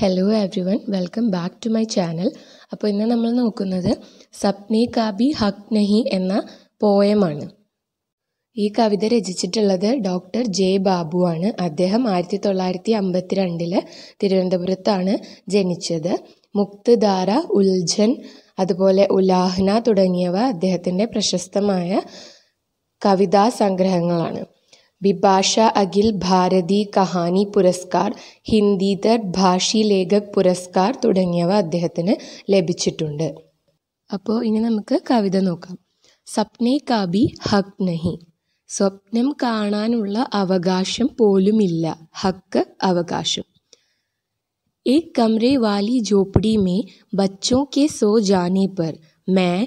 hello everyone welcome back to my channel അപ്പോൾ ഇന്ന് നമ്മൾ നോക്കുന്നത് സപ്നി കാബി ഹക്നഹി നഹി എന്ന പോയമാണ് ഈ കവിത രചിച്ചിട്ടുള്ളത് ഡോക്ടർ ജെ ബാബു ആണ് അദ്ദേഹം ആയിരത്തി തൊള്ളായിരത്തി അമ്പത്തിരണ്ടില് തിരുവനന്തപുരത്താണ് ജനിച്ചത് മുക്തധാര ഉൽജൻ അതുപോലെ ഉലാഹ്ന തുടങ്ങിയവ അദ്ദേഹത്തിൻ്റെ പ്രശസ്തമായ കവിതാ സംഗ്രഹങ്ങളാണ് विभाषा अखिल भारती कहानी पुरस्कार हिंदी तर भाषी लेखक पुरस्कार अद लिट कवि नोक स्वप्ने का भी हक नहीं स्वप्न काशमील हकशम एक कमरे वाली झोपड़ी में बच्चों के सो जाने पर मैं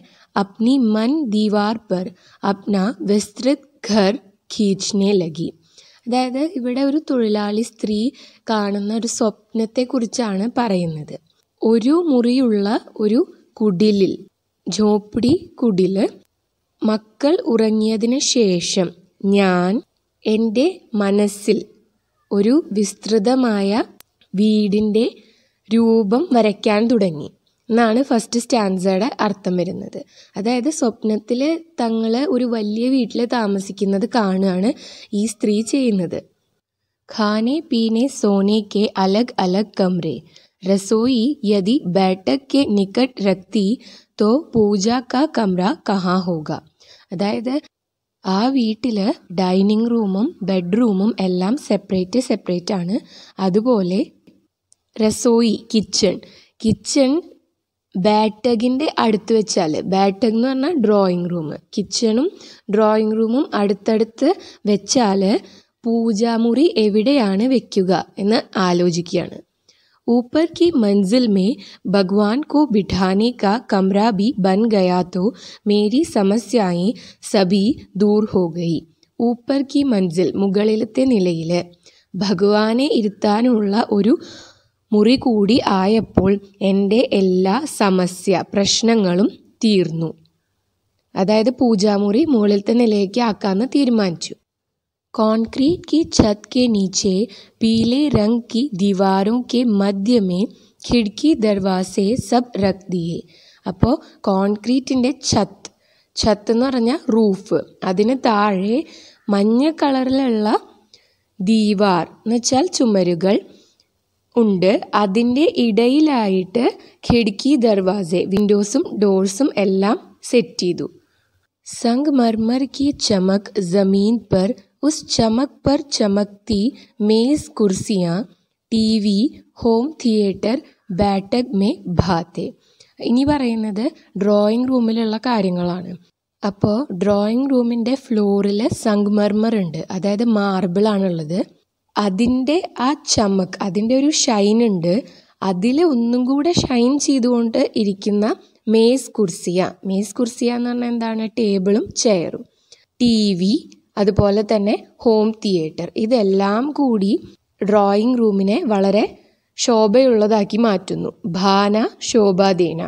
अपनी मन दीवार पर अपना विस्तृत घर കീഴ്ച്ചനെ ലഗി അതായത് ഇവിടെ ഒരു തൊഴിലാളി സ്ത്രീ കാണുന്ന ഒരു സ്വപ്നത്തെക്കുറിച്ചാണ് പറയുന്നത് ഒരു മുറിയുള്ള ഒരു കുടിലിൽ ഝോപ്പടി കുടില് മക്കൾ ഉറങ്ങിയതിന് ശേഷം ഞാൻ എൻ്റെ മനസ്സിൽ ഒരു വിസ്തൃതമായ വീടിൻ്റെ രൂപം വരയ്ക്കാൻ തുടങ്ങി എന്നാണ് ഫസ്റ്റ് സ്റ്റാൻസയുടെ അർത്ഥം വരുന്നത് അതായത് സ്വപ്നത്തിൽ തങ്ങൾ ഒരു വലിയ വീട്ടിൽ താമസിക്കുന്നത് കാണുകയാണ് ഈ സ്ത്രീ ചെയ്യുന്നത് ഖാനെ പീനെ സോനെ കെ അലഗ് അലഗ് കമറെ रसोई यदि बैठक के निकट रखती तो പൂജ കാ കമറ കഹാ ഹോക അതായത് ആ വീട്ടിൽ ഡൈനിങ് റൂമും ബെഡ്റൂമും എല്ലാം സെപ്പറേറ്റ് സെപ്പറേറ്റ് ആണ് അതുപോലെ രസോയി കിച്ചൺ കിച്ചൺ ബാറ്റകിൻ്റെ അടുത്ത് വെച്ചാൽ ബാറ്റഗ് എന്ന് പറഞ്ഞാൽ ഡ്രോയിങ് റൂം കിച്ചണും ഡ്രോയിങ് റൂമും അടുത്തടുത്ത് വെച്ചാൽ പൂജാമുറി എവിടെയാണ് വെക്കുക എന്ന് ആലോചിക്കുകയാണ് ഊപ്പർ കി मंजिल में भगवान को बिठाने का कमरा भी बन गया तो मेरी समस्याएं सभी दूर हो गई ऊपर की मंजिल മുകളിലത്തെ നിലയിൽ ഭഗവാനെ ഇരുത്താനുള്ള ഒരു മുറി കൂടി ആയപ്പോൾ എൻ്റെ എല്ലാ സമസ്യ പ്രശ്നങ്ങളും തീർന്നു അതായത് പൂജാമുറി മുകളിലത്തെ നിലയിലേക്ക് ആക്കാമെന്ന് തീരുമാനിച്ചു കോൺക്രീറ്റ് കി छत के नीचे पीले रंग की दीवारों के मध्य में खिड़की സബ് सब रख दिए അപ്പോൾ കോൺക്രീറ്റിൻ്റെ ഛത്ത് ഛത്ത് എന്ന് പറഞ്ഞാൽ റൂഫ് അതിന് താഴെ മഞ്ഞ കളറിലുള്ള ദീവാർ എന്ന് വെച്ചാൽ ചുമരുകൾ ഉണ്ട് അതിൻ്റെ ഇടയിലായിട്ട് ഖിഡ്കി ദർവാസെ വിൻഡോസും ഡോർസും എല്ലാം സെറ്റ് ചെയ്തു മർമർ കി ചമക് ജമീൻ പർ ഉസ് ചമക് പർ ചമക്തി മേസ് കുർസിയ ടി വി ഹോം തിയേറ്റർ ബാറ്റക് മേ ഭാത്തെ ഇനി പറയുന്നത് ഡ്രോയിങ് റൂമിലുള്ള കാര്യങ്ങളാണ് അപ്പോൾ ഡ്രോയിങ് റൂമിൻ്റെ ഫ്ലോറിൽ മർമർ ഉണ്ട് അതായത് മാർബിളാണുള്ളത് അതിൻ്റെ ആ ചമക്ക് അതിൻ്റെ ഒരു ഷൈൻ ഉണ്ട് അതിൽ ഒന്നും കൂടെ ഷൈൻ ചെയ്തുകൊണ്ട് ഇരിക്കുന്ന മേസ് കുർസിയ മേസ് കുർസിയ എന്ന് പറഞ്ഞാൽ എന്താണ് ടേബിളും ചെയറും ടി വി അതുപോലെ തന്നെ ഹോം തിയേറ്റർ ഇതെല്ലാം കൂടി ഡ്രോയിങ് റൂമിനെ വളരെ ശോഭയുള്ളതാക്കി മാറ്റുന്നു ഭാന ശോഭാദേന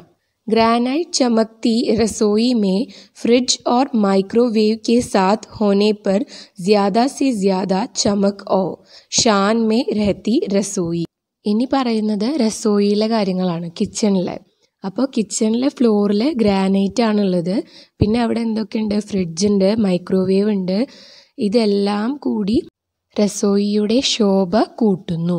ग्रेनाइट चमकती रसोई में फ्रिज और माइक्रोवेव के साथ होने पर ज़्यादा से ज़्यादा चमक और शान में रहती रसोई ഇനി പറയുന്നത് റസോയിലെ കാര്യങ്ങളാണ് കിച്ചണിലെ അപ്പോൾ കിച്ചണിലെ ഫ്ലോറിൽ ഗ്രാനൈറ്റ് ആണുള്ളത് പിന്നെ അവിടെ എന്തൊക്കെയുണ്ട് ഫ്രിഡ്ജുണ്ട് മൈക്രോവേവ് ഉണ്ട് ഇതെല്ലാം കൂടി റസോയിയുടെ ശോഭ കൂട്ടുന്നു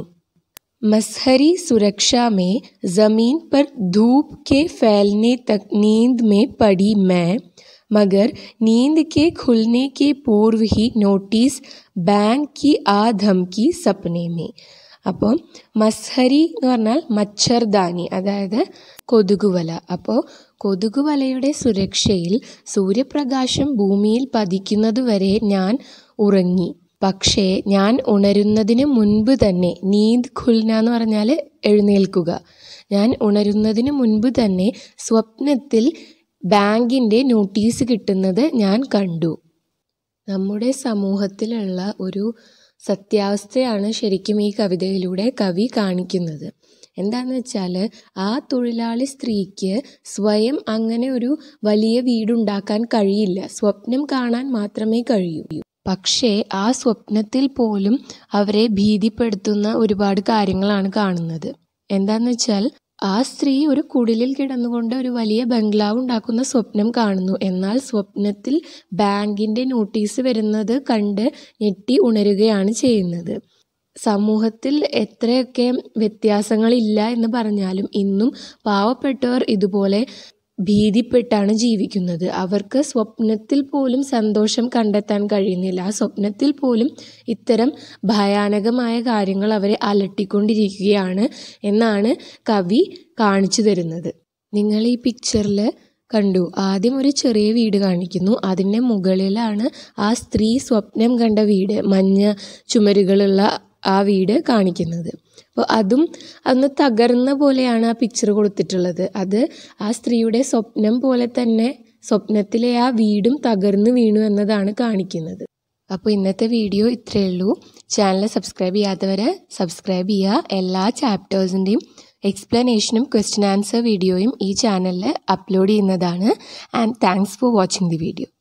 मसहरी सुरक्षा में ज़मीन पर धूप के फैलने तक नींद में पड़ी मैं मगर नींद के खुलने के पूर्व ही नोटिस ബാങ്ക് की ആ ധംകി सपने में അപ്പോൾ മസ്ഹരി എന്ന് പറഞ്ഞാൽ മച്ഛർദാനി അതായത് കൊതുകുവല അപ്പോൾ കൊതുകുവലയുടെ സുരക്ഷയിൽ സൂര്യപ്രകാശം ഭൂമിയിൽ പതിക്കുന്നതുവരെ ഞാൻ ഉറങ്ങി പക്ഷേ ഞാൻ ഉണരുന്നതിന് മുൻപ് തന്നെ നീന്ത് ഖുൽന എന്ന് പറഞ്ഞാൽ എഴുന്നേൽക്കുക ഞാൻ ഉണരുന്നതിന് മുൻപ് തന്നെ സ്വപ്നത്തിൽ ബാങ്കിൻ്റെ നോട്ടീസ് കിട്ടുന്നത് ഞാൻ കണ്ടു നമ്മുടെ സമൂഹത്തിലുള്ള ഒരു സത്യാവസ്ഥയാണ് ശരിക്കും ഈ കവിതയിലൂടെ കവി കാണിക്കുന്നത് എന്താന്ന് വെച്ചാൽ ആ തൊഴിലാളി സ്ത്രീക്ക് സ്വയം അങ്ങനെ ഒരു വലിയ വീടുണ്ടാക്കാൻ കഴിയില്ല സ്വപ്നം കാണാൻ മാത്രമേ കഴിയൂ പക്ഷേ ആ സ്വപ്നത്തിൽ പോലും അവരെ ഭീതിപ്പെടുത്തുന്ന ഒരുപാട് കാര്യങ്ങളാണ് കാണുന്നത് എന്താന്ന് വെച്ചാൽ ആ സ്ത്രീ ഒരു കുടിലിൽ കിടന്നുകൊണ്ട് ഒരു വലിയ ബംഗ്ലാവ് ഉണ്ടാക്കുന്ന സ്വപ്നം കാണുന്നു എന്നാൽ സ്വപ്നത്തിൽ ബാങ്കിന്റെ നോട്ടീസ് വരുന്നത് കണ്ട് ഞെട്ടി ഉണരുകയാണ് ചെയ്യുന്നത് സമൂഹത്തിൽ എത്രയൊക്കെ വ്യത്യാസങ്ങളില്ല എന്ന് പറഞ്ഞാലും ഇന്നും പാവപ്പെട്ടവർ ഇതുപോലെ ഭീതിപ്പെട്ടാണ് ജീവിക്കുന്നത് അവർക്ക് സ്വപ്നത്തിൽ പോലും സന്തോഷം കണ്ടെത്താൻ കഴിയുന്നില്ല ആ സ്വപ്നത്തിൽ പോലും ഇത്തരം ഭയാനകമായ കാര്യങ്ങൾ അവരെ അലട്ടിക്കൊണ്ടിരിക്കുകയാണ് എന്നാണ് കവി കാണിച്ചു തരുന്നത് നിങ്ങൾ ഈ പിക്ചറിൽ കണ്ടു ആദ്യം ഒരു ചെറിയ വീട് കാണിക്കുന്നു അതിൻ്റെ മുകളിലാണ് ആ സ്ത്രീ സ്വപ്നം കണ്ട വീട് മഞ്ഞ ചുമരുകളുള്ള ആ വീട് കാണിക്കുന്നത് അപ്പോൾ അതും അന്ന് തകർന്ന പോലെയാണ് ആ പിക്ചർ കൊടുത്തിട്ടുള്ളത് അത് ആ സ്ത്രീയുടെ സ്വപ്നം പോലെ തന്നെ സ്വപ്നത്തിലെ ആ വീടും തകർന്നു വീണു എന്നതാണ് കാണിക്കുന്നത് അപ്പോൾ ഇന്നത്തെ വീഡിയോ ഇത്രയേ ഉള്ളൂ ചാനൽ സബ്സ്ക്രൈബ് ചെയ്യാത്തവരെ സബ്സ്ക്രൈബ് ചെയ്യുക എല്ലാ ചാപ്റ്റേഴ്സിൻ്റെയും എക്സ്പ്ലനേഷനും ക്വസ്റ്റ്യൻ ആൻസർ വീഡിയോയും ഈ ചാനലിൽ അപ്ലോഡ് ചെയ്യുന്നതാണ് and thanks for watching the video